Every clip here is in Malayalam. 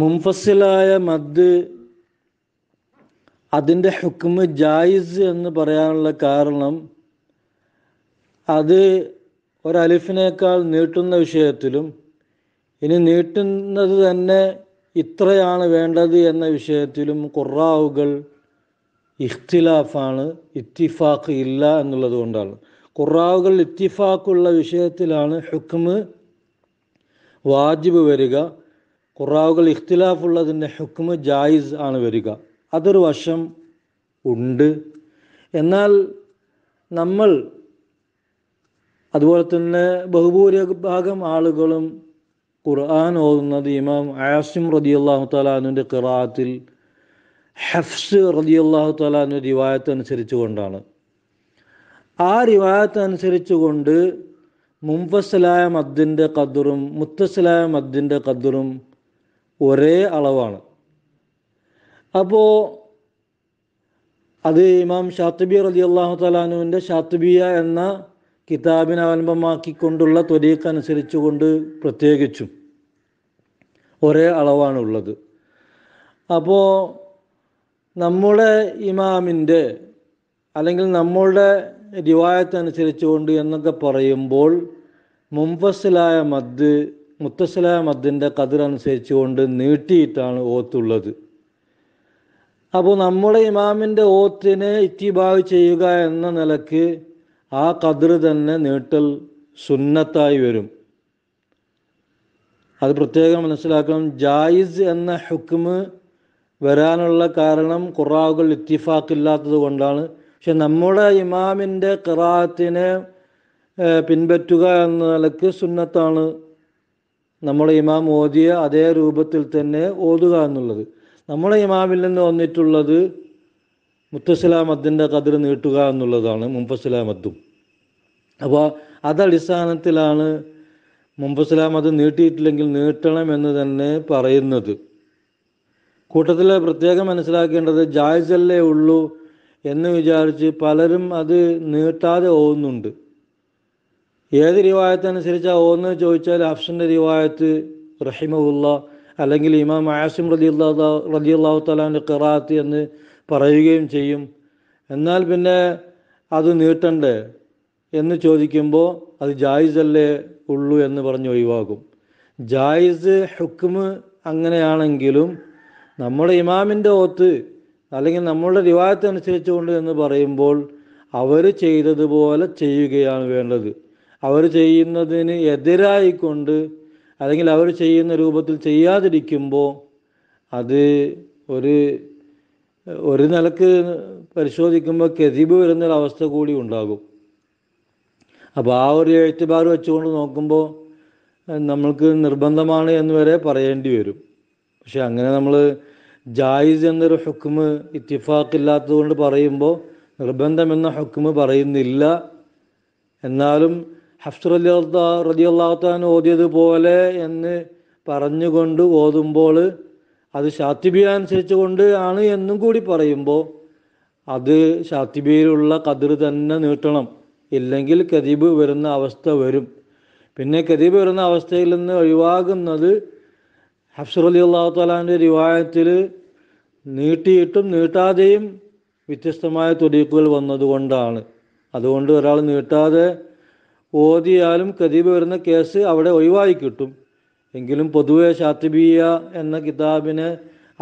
മുംഫസിലായ മദ് അതിൻ്റെ ഹുക്കുമ് ജായിസ് എന്ന് പറയാനുള്ള കാരണം അത് ഒരലിഫിനേക്കാൾ നീട്ടുന്ന വിഷയത്തിലും ഇനി നീട്ടുന്നത് തന്നെ ഇത്രയാണ് വേണ്ടത് എന്ന വിഷയത്തിലും കുറാവുകൾ ഇഖ്തിലാഫാണ് ഇത്തിഫാഖ് ഇല്ല എന്നുള്ളത് കൊണ്ടാണ് കുറാവുകൾ ഇത്തിഫാഖുള്ള വിഷയത്തിലാണ് ഹുക്കുമ് വാജിബ് വരിക ഖുറാവുകൾ ഇഖ്തിലാഫുള്ളതിൻ്റെ ഹുക്മ് ജായിസ് ആണ് വരിക അതൊരു വശം ഉണ്ട് എന്നാൽ നമ്മൾ അതുപോലെ തന്നെ ബഹുഭൂരിഭാഗം ആളുകളും ഖുർആൻ ഓതുന്നത് ഇമാം ആസിം റതി അള്ളാഹു തലാനുവിൻ്റെ ഖിറാത്തിൽ ഹെഫ്സ് റതി അള്ളാഹു തലാനു റിവായത്ത് അനുസരിച്ച് കൊണ്ടാണ് ആ റിവായത്ത് അനുസരിച്ച് കൊണ്ട് മുംഫസലായ മദ്ദിൻ്റെ കദ്റും മുത്തസലായ മദ്ദിൻ്റെ കദ്റും ഒരേ അളവാണ് അപ്പോൾ അത് ഇമാം ഷാത്തുബി റലി അള്ളാഹു തലാനുവിൻ്റെ ഷാത്തുബിയ എന്ന കിതാബിനെ അവലംബമാക്കിക്കൊണ്ടുള്ള ത്വരീക്ക് അനുസരിച്ചുകൊണ്ട് പ്രത്യേകിച്ചും ഒരേ അളവാണുള്ളത് അപ്പോൾ നമ്മുടെ ഇമാമിൻ്റെ അല്ലെങ്കിൽ നമ്മളുടെ അനുസരിച്ചുകൊണ്ട് എന്നൊക്കെ പറയുമ്പോൾ മുംഫസിലായ മദ് മുത്തസലാമത്തിൻ്റെ കതിരനുസരിച്ച് കൊണ്ട് നീട്ടിയിട്ടാണ് ഓത്തുള്ളത് അപ്പോൾ നമ്മുടെ ഇമാമിൻ്റെ ഓത്തിനെ ഇത്തിബാവ് ചെയ്യുക എന്ന നിലക്ക് ആ കതിർ തന്നെ നീട്ടൽ സുന്നത്തായി വരും അത് പ്രത്യേകം മനസ്സിലാക്കണം ജായിസ് എന്ന ഹുക്കുമ് വരാനുള്ള കാരണം കുറാവുകൾ ഇത്തിഫാക്കില്ലാത്തത് കൊണ്ടാണ് പക്ഷെ നമ്മുടെ ഇമാമിൻ്റെ കിറാത്തിനെ പിൻപറ്റുക എന്ന നിലക്ക് സുന്നത്താണ് നമ്മൾ ഇമാം ഓതിയ അതേ രൂപത്തിൽ തന്നെ ഓതുക എന്നുള്ളത് നമ്മളെ ഇമാമിൽ നിന്ന് വന്നിട്ടുള്ളത് മുത്തസ്ലാമദ്ദിൻ്റെ കതിർ നീട്ടുക എന്നുള്ളതാണ് മുമ്പസ്സലാമദ്ദും അപ്പോൾ അതടിസ്ഥാനത്തിലാണ് മുമ്പസ്സലാമദ് നീട്ടിയിട്ടില്ലെങ്കിൽ നീട്ടണം എന്ന് തന്നെ പറയുന്നത് കൂട്ടത്തിൽ പ്രത്യേകം മനസ്സിലാക്കേണ്ടത് ജായ്സല്ലേ ഉള്ളൂ എന്ന് വിചാരിച്ച് പലരും അത് നീട്ടാതെ ഓവുന്നുണ്ട് ഏത് റിവായത്തനുസരിച്ചാണ് ഓന്ന് ചോദിച്ചാൽ അഫ്ഷൻ്റെ റിവായത്ത് റഹിമുല്ല അല്ലെങ്കിൽ ഇമാം ആസിം റതി റതി അള്ളാഹു തലാൻ്റെ ഖിറാത്ത് എന്ന് പറയുകയും ചെയ്യും എന്നാൽ പിന്നെ അത് നീട്ടണ്ടേ എന്ന് ചോദിക്കുമ്പോൾ അത് ജായിസല്ലേ ഉള്ളൂ എന്ന് പറഞ്ഞ് ഒഴിവാകും ജായിസ് ഹുക്കുമ് അങ്ങനെയാണെങ്കിലും നമ്മുടെ ഇമാമിൻ്റെ ഓത്ത് അല്ലെങ്കിൽ നമ്മളുടെ റിവായത്തനുസരിച്ചുകൊണ്ട് എന്ന് പറയുമ്പോൾ അവർ ചെയ്തതുപോലെ ചെയ്യുകയാണ് വേണ്ടത് അവർ ചെയ്യുന്നതിന് എതിരായിക്കൊണ്ട് അല്ലെങ്കിൽ അവർ ചെയ്യുന്ന രൂപത്തിൽ ചെയ്യാതിരിക്കുമ്പോൾ അത് ഒരു ഒരു നിലക്ക് പരിശോധിക്കുമ്പോൾ കെതിബ് വരുന്നൊരവസ്ഥ കൂടി ഉണ്ടാകും അപ്പോൾ ആ ഒരു എഴുത്തുപാർ വെച്ചുകൊണ്ട് നോക്കുമ്പോൾ നമ്മൾക്ക് നിർബന്ധമാണ് എന്ന് വരെ പറയേണ്ടി വരും പക്ഷെ അങ്ങനെ നമ്മൾ ജായിസ് എന്നൊരു ഹുക്കുമ് ഇത്തിഫാക്കില്ലാത്തത് കൊണ്ട് പറയുമ്പോൾ നിർബന്ധമെന്ന ഹുക്കുമ് പറയുന്നില്ല എന്നാലും ഹഫ്സ് റലി റതി അള്ളാഹുത്താൻ ഓതിയതുപോലെ എന്ന് പറഞ്ഞുകൊണ്ട് ഓതുമ്പോൾ അത് ഷാത്തിബിയ അനുസരിച്ച് കൊണ്ട് ആണ് എന്നും കൂടി പറയുമ്പോൾ അത് ഷാത്തിബിയിലുള്ള കതിർ തന്നെ നീട്ടണം ഇല്ലെങ്കിൽ കതിബ് വരുന്ന അവസ്ഥ വരും പിന്നെ കതിബ് വരുന്ന അവസ്ഥയിൽ നിന്ന് ഒഴിവാകുന്നത് ഹഫ്സർ അലി അള്ളാഹു റിവായത്തിൽ നീട്ടിയിട്ടും നീട്ടാതെയും വ്യത്യസ്തമായ തുടിക്കുകൾ വന്നതുകൊണ്ടാണ് അതുകൊണ്ട് ഒരാൾ നീട്ടാതെ ഓതിയാലും കതീബ് വരുന്ന കേസ് അവിടെ ഒഴിവായി കിട്ടും എങ്കിലും പൊതുവെ ഷാത്തിബിയ എന്ന കിതാബിനെ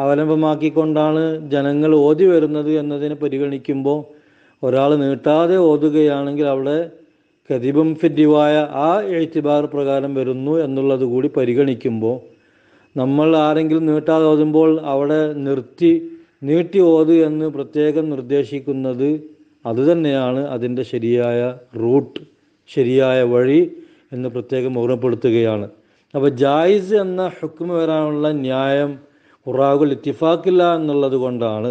അവലംബമാക്കിക്കൊണ്ടാണ് ജനങ്ങൾ ഓതി വരുന്നത് എന്നതിനെ പരിഗണിക്കുമ്പോൾ ഒരാൾ നീട്ടാതെ ഓതുകയാണെങ്കിൽ അവിടെ കതിബും ഫിദ്ദിവായ ആ എഴുത്തിബാർ പ്രകാരം വരുന്നു എന്നുള്ളത് കൂടി പരിഗണിക്കുമ്പോൾ നമ്മൾ ആരെങ്കിലും നീട്ടാതെ ഓതുമ്പോൾ അവിടെ നിർത്തി നീട്ടി ഓതു എന്ന് പ്രത്യേകം നിർദ്ദേശിക്കുന്നത് അതുതന്നെയാണ് അതിൻ്റെ ശരിയായ റൂട്ട് ശരിയായ വഴി എന്ന് പ്രത്യേകം ഓർമ്മപ്പെടുത്തുകയാണ് അപ്പോൾ ജായിസ് എന്ന ഹുക്കുമ വരാനുള്ള ന്യായം ഉറാഗുൽ ഇത്തിഫാക്കില്ല എന്നുള്ളത് കൊണ്ടാണ്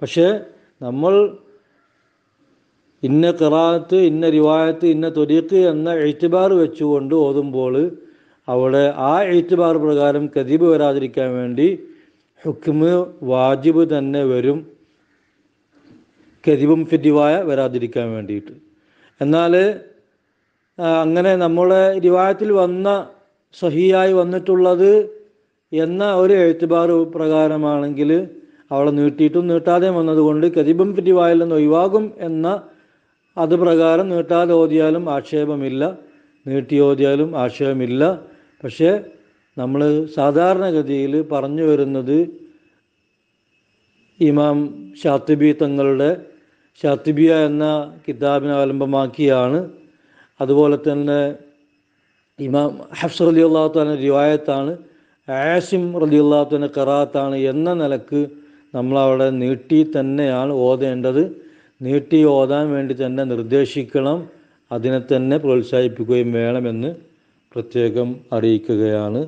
പക്ഷേ നമ്മൾ ഇന്ന കിറാത്ത് ഇന്ന റിവായത്ത് ഇന്ന തൊരീക്ക് എന്ന എഴുത്തുബാർ വെച്ചുകൊണ്ട് ഓതുമ്പോൾ അവിടെ ആ എഴുത്തുബാർ പ്രകാരം കതിബ് വരാതിരിക്കാൻ വേണ്ടി ഹുക്കുമ് വാജിബ് തന്നെ വരും കതിബും ഫിദിവായ വരാതിരിക്കാൻ വേണ്ടിയിട്ട് എന്നാൽ അങ്ങനെ നമ്മളെ രിവായത്തിൽ വന്ന സഹിയായി വന്നിട്ടുള്ളത് എന്ന ഒരു എഴുത്തുപാർ പ്രകാരമാണെങ്കിൽ അവളെ നീട്ടിയിട്ടും നീട്ടാതെ വന്നതുകൊണ്ട് കതിബും പിരിവായിൽ നിന്ന് ഒഴിവാകും എന്ന അത് പ്രകാരം നീട്ടാതെ ഓതിയാലും ആക്ഷേപമില്ല നീട്ടി ഓതിയാലും ആക്ഷേപമില്ല പക്ഷേ നമ്മൾ സാധാരണഗതിയിൽ പറഞ്ഞു വരുന്നത് ഇമാം ഷാത്തിബി തങ്ങളുടെ ഷാത്തിബിയ എന്ന കിതാബിനെ അവലംബമാക്കിയാണ് അതുപോലെ തന്നെ ഇമാം ഹഫ്സ് അലി അള്ളാഹുത്താൻ റിവായത്താണ് ആസിം അലി അള്ളാഹുത്താൻ കറാത്താണ് എന്ന നിലക്ക് നമ്മളവിടെ നീട്ടി തന്നെയാണ് ഓതേണ്ടത് നീട്ടി ഓതാൻ വേണ്ടി തന്നെ നിർദ്ദേശിക്കണം അതിനെ തന്നെ പ്രോത്സാഹിപ്പിക്കുകയും വേണമെന്ന് പ്രത്യേകം അറിയിക്കുകയാണ്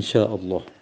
ഇൻഷാ അള്ളാഹ്